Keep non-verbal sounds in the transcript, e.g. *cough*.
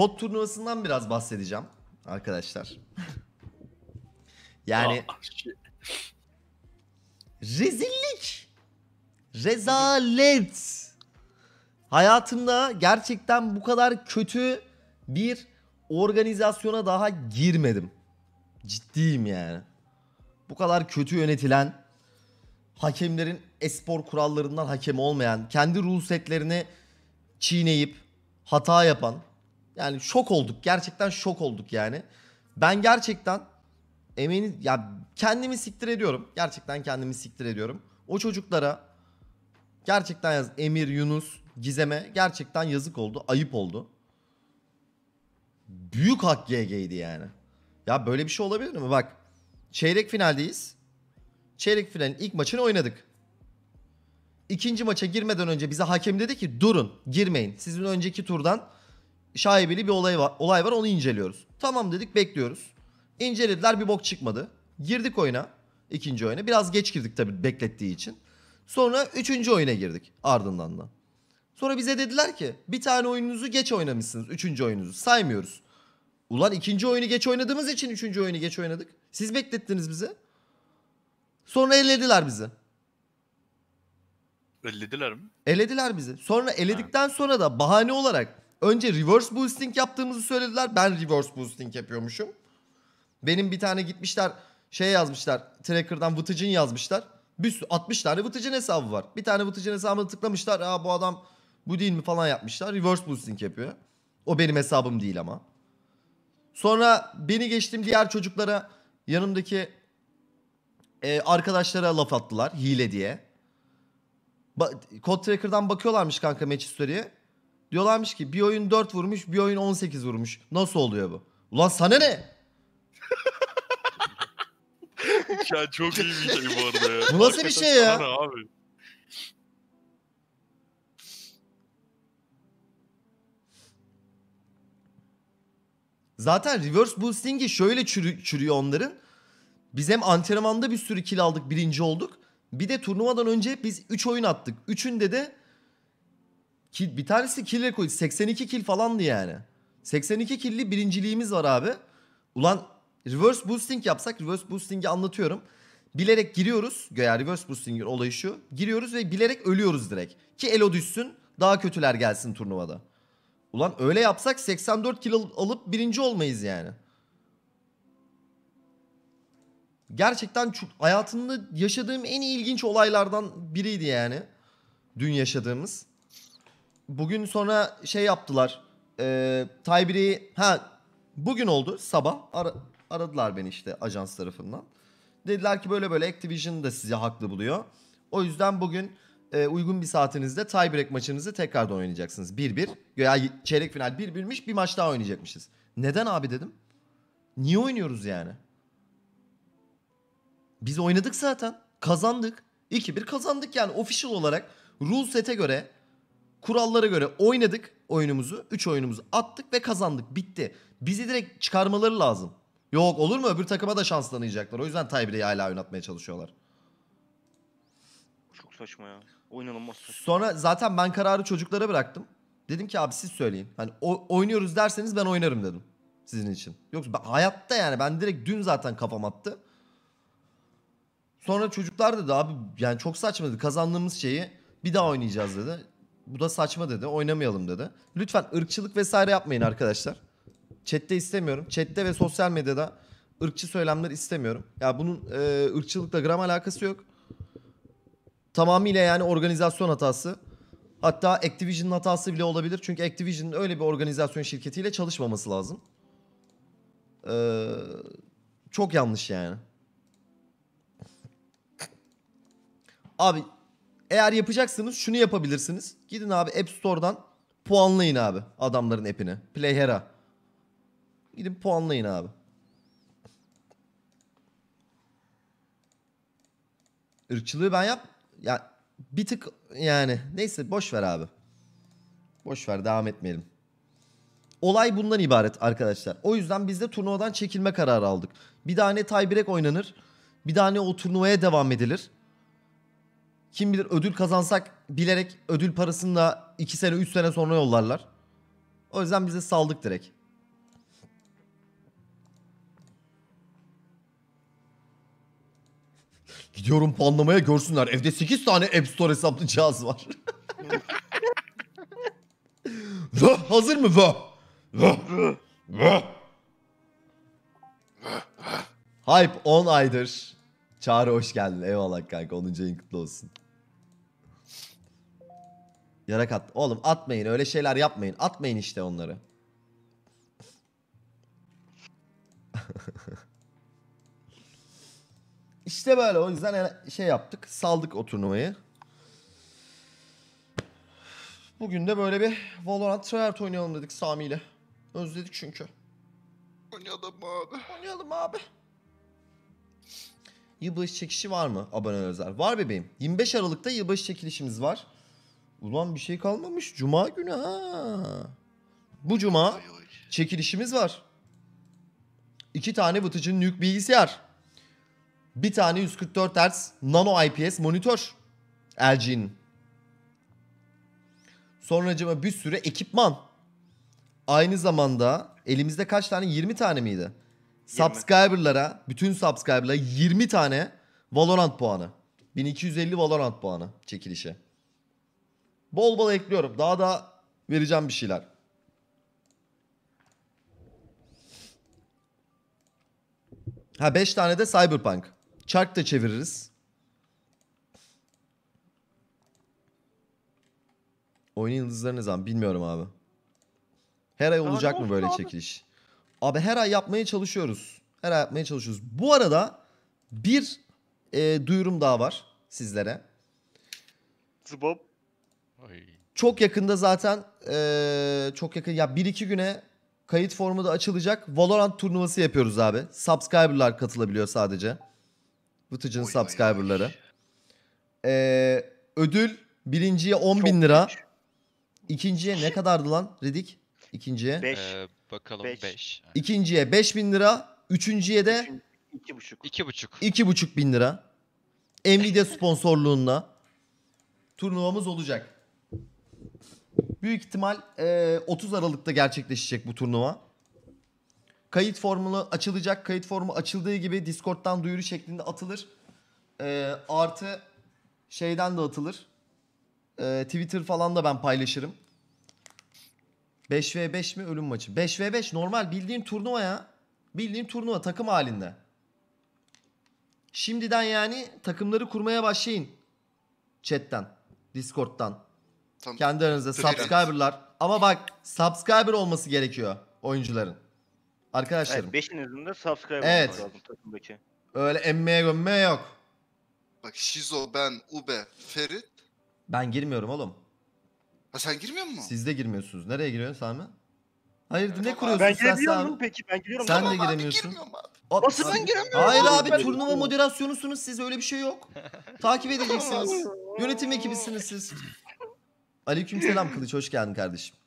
kod turnuvasından biraz bahsedeceğim arkadaşlar. yani ah, rezillik. Rezalet. Hayatımda gerçekten bu kadar kötü bir organizasyona daha girmedim. Ciddiyim yani. Bu kadar kötü yönetilen, hakemlerin espor kurallarından hakem olmayan, kendi rule setlerini çiğneyip hata yapan, yani şok olduk. Gerçekten şok olduk yani. Ben gerçekten emeğini ya kendimi siktir ediyorum. Gerçekten kendimi siktir ediyorum. O çocuklara gerçekten yaz Emir, Yunus, Gizem'e gerçekten yazık oldu. Ayıp oldu. Büyük hak GG'ydi yani. Ya böyle bir şey olabilir mi? Bak çeyrek finaldeyiz. Çeyrek finalin ilk maçını oynadık. İkinci maça girmeden önce bize hakem dedi ki durun girmeyin. Sizin önceki turdan şaibeli bir olay var. Olay var onu inceliyoruz. Tamam dedik bekliyoruz. İncelediler bir bok çıkmadı. Girdik oyuna. ikinci oyuna. Biraz geç girdik tabii beklettiği için. Sonra üçüncü oyuna girdik ardından da. Sonra bize dediler ki bir tane oyununuzu geç oynamışsınız. Üçüncü oyununuzu saymıyoruz. Ulan ikinci oyunu geç oynadığımız için üçüncü oyunu geç oynadık. Siz beklettiniz bizi. Sonra ellediler bizi. Ellediler mi? Ellediler bizi. Sonra eledikten sonra da bahane olarak Önce reverse boosting yaptığımızı söylediler. Ben reverse boosting yapıyormuşum. Benim bir tane gitmişler şey yazmışlar. Tracker'dan Vıtıcın yazmışlar. Bir 60 tane Vıtıcın hesabı var. Bir tane Vıtıcın hesabını tıklamışlar. Aa bu adam bu değil mi falan yapmışlar. Reverse boosting yapıyor. O benim hesabım değil ama. Sonra beni geçtim diğer çocuklara yanımdaki e, arkadaşlara laf attılar hile diye. Ba Code Tracker'dan bakıyorlarmış kanka Manchester'ye. Diyorlarmış ki bir oyun 4 vurmuş bir oyun 18 vurmuş. Nasıl oluyor bu? Ulan sana ne? *laughs* ya çok iyi bir şey bu arada ya. Bu nasıl bir şey ya? abi? Zaten reverse boosting'i şöyle çürü, çürüyor onların. Biz hem antrenmanda bir sürü kill aldık birinci olduk. Bir de turnuvadan önce biz 3 oyun attık. Üçünde de Kill, bir tanesi kill rekoru 82 kill falandı yani. 82 killi birinciliğimiz var abi. Ulan reverse boosting yapsak reverse boosting'i anlatıyorum. Bilerek giriyoruz. Ya reverse boosting'in olayı şu. Giriyoruz ve bilerek ölüyoruz direkt. Ki elo düşsün daha kötüler gelsin turnuvada. Ulan öyle yapsak 84 kill alıp birinci olmayız yani. Gerçekten hayatımda yaşadığım en ilginç olaylardan biriydi yani. Dün yaşadığımız bugün sonra şey yaptılar. E, ee, Taybri'yi ha bugün oldu sabah ara, aradılar beni işte ajans tarafından. Dediler ki böyle böyle Activision da sizi haklı buluyor. O yüzden bugün e, uygun bir saatinizde tiebreak maçınızı tekrardan oynayacaksınız. 1-1. Ya çeyrek final 1-1'miş bir maç daha oynayacakmışız. Neden abi dedim. Niye oynuyoruz yani? Biz oynadık zaten. Kazandık. 2-1 kazandık yani official olarak. Rule set'e göre Kurallara göre oynadık oyunumuzu. 3 oyunumuzu attık ve kazandık. Bitti. Bizi direkt çıkarmaları lazım. Yok olur mu? Öbür takıma da şanslanacaklar O yüzden Tybree'yi hala oynatmaya çalışıyorlar. Çok saçma ya. Oynanılmaz Sonra zaten ben kararı çocuklara bıraktım. Dedim ki abi siz söyleyin. Hani oynuyoruz derseniz ben oynarım dedim. Sizin için. Yoksa ben, hayatta yani ben direkt dün zaten kafam attı. Sonra çocuklar dedi abi yani çok saçma dedi. Kazandığımız şeyi bir daha oynayacağız dedi. Bu da saçma dedi. Oynamayalım dedi. Lütfen ırkçılık vesaire yapmayın arkadaşlar. Chat'te istemiyorum. Chat'te ve sosyal medyada ırkçı söylemler istemiyorum. Ya bunun e, ırkçılıkla gram alakası yok. Tamamıyla yani organizasyon hatası. Hatta Activision'ın hatası bile olabilir. Çünkü Activision'ın öyle bir organizasyon şirketiyle çalışmaması lazım. Ee, çok yanlış yani. Abi eğer yapacaksınız şunu yapabilirsiniz. Gidin abi App Store'dan puanlayın abi adamların app'ini. Playhera. Gidin puanlayın abi. Irkçılığı ben yap. Ya bir tık yani neyse boş ver abi. Boş ver devam etmeyelim. Olay bundan ibaret arkadaşlar. O yüzden biz de turnuvadan çekilme kararı aldık. Bir daha ne tiebreak oynanır. Bir daha ne o turnuvaya devam edilir. Kim bilir ödül kazansak bilerek ödül parasını da 2 sene 3 sene sonra yollarlar. O yüzden bize saldık direkt. *laughs* Gidiyorum panlamaya görsünler. Evde 8 tane App Store hesaplı cihaz var. *laughs* Vah hazır mı vah? Vah. Vah. Hype 10 aydır. Çağrı hoş geldin. Eyvallah kanka. 10. yayın kutlu olsun. Yarak at. Oğlum atmayın öyle şeyler yapmayın. Atmayın işte onları. *laughs* İşte böyle o yüzden e, şey yaptık. Saldık o turnuvayı. Bugün de böyle bir Valorant Tryhard oynayalım dedik Sami ile. Özledik çünkü. Oynayalım abi. Oynayalım abi. Yılbaşı çekişi var mı abone özel? Var bebeğim. 25 Aralık'ta yılbaşı çekilişimiz var. Ulan bir şey kalmamış. Cuma günü ha. Bu cuma çekilişimiz var. İki tane vıtıcı nük bilgisayar. Bir tane 144 Hz nano IPS monitör. LG'nin. Sonracıma bir sürü ekipman. Aynı zamanda elimizde kaç tane? 20 tane miydi? 20. Subscriber'lara, bütün subscriber'lara 20 tane Valorant puanı. 1250 Valorant puanı çekilişe. Bol bol ekliyorum. Daha da vereceğim bir şeyler. Ha 5 tane de Cyberpunk. Çark da çeviririz. Oyunun yıldızları ne zaman bilmiyorum abi. Her ay olacak mı böyle çekiliş? Abi her ay yapmaya çalışıyoruz. Her ay yapmaya çalışıyoruz. Bu arada bir e, duyurum daha var sizlere. Zıbap. Çok yakında zaten e, çok yakın ya 1-2 güne kayıt formu da açılacak. Valorant turnuvası yapıyoruz abi. Subscriber'lar katılabiliyor sadece. Vıtıcın subscriber'ları. Ee, ödül birinciye 10 bin lira. Çok İkinciye ne kadardı lan Redik? İkinciye. 5. Ee, bakalım 5. İkinciye 5 bin lira. Üçüncüye de 2,5. 2,5. 2,5 bin lira. Nvidia sponsorluğunda turnuvamız olacak. Büyük ihtimal e, 30 Aralık'ta gerçekleşecek bu turnuva. Kayıt formunu açılacak. Kayıt formu açıldığı gibi Discord'dan duyuru şeklinde atılır. E, artı şeyden de atılır. E, Twitter falan da ben paylaşırım. 5v5 mi ölüm maçı? 5v5 normal bildiğin turnuva ya. Bildiğin turnuva takım halinde. Şimdiden yani takımları kurmaya başlayın. Chatten, Discord'dan. Tam Kendi aranızda subscriber'lar. Ama bak subscriber olması gerekiyor oyuncuların. Arkadaşlarım. Evet, beşinizin de subscriber Evet. lazım takımdaki. Öyle emmeye gömmeye yok. Bak Shizo ben, Ube, Ferit. Ben girmiyorum oğlum. Ha sen girmiyor musun? Siz de girmiyorsunuz. Nereye giriyorsun Sami? Hayır ne kuruyorsun Ben sen girebiliyor Sami? muyum peki? Ben giriyorum. Sen de Tamam abi, giremiyorsun. girmiyorum abi. O- Nasıl ben giremiyorum? Hayır abi turnuva moderasyonusunuz siz öyle bir şey yok. Takip edeceksiniz. Yönetim ekibisiniz siz. Aleykümselam Kılıç hoş geldin kardeşim.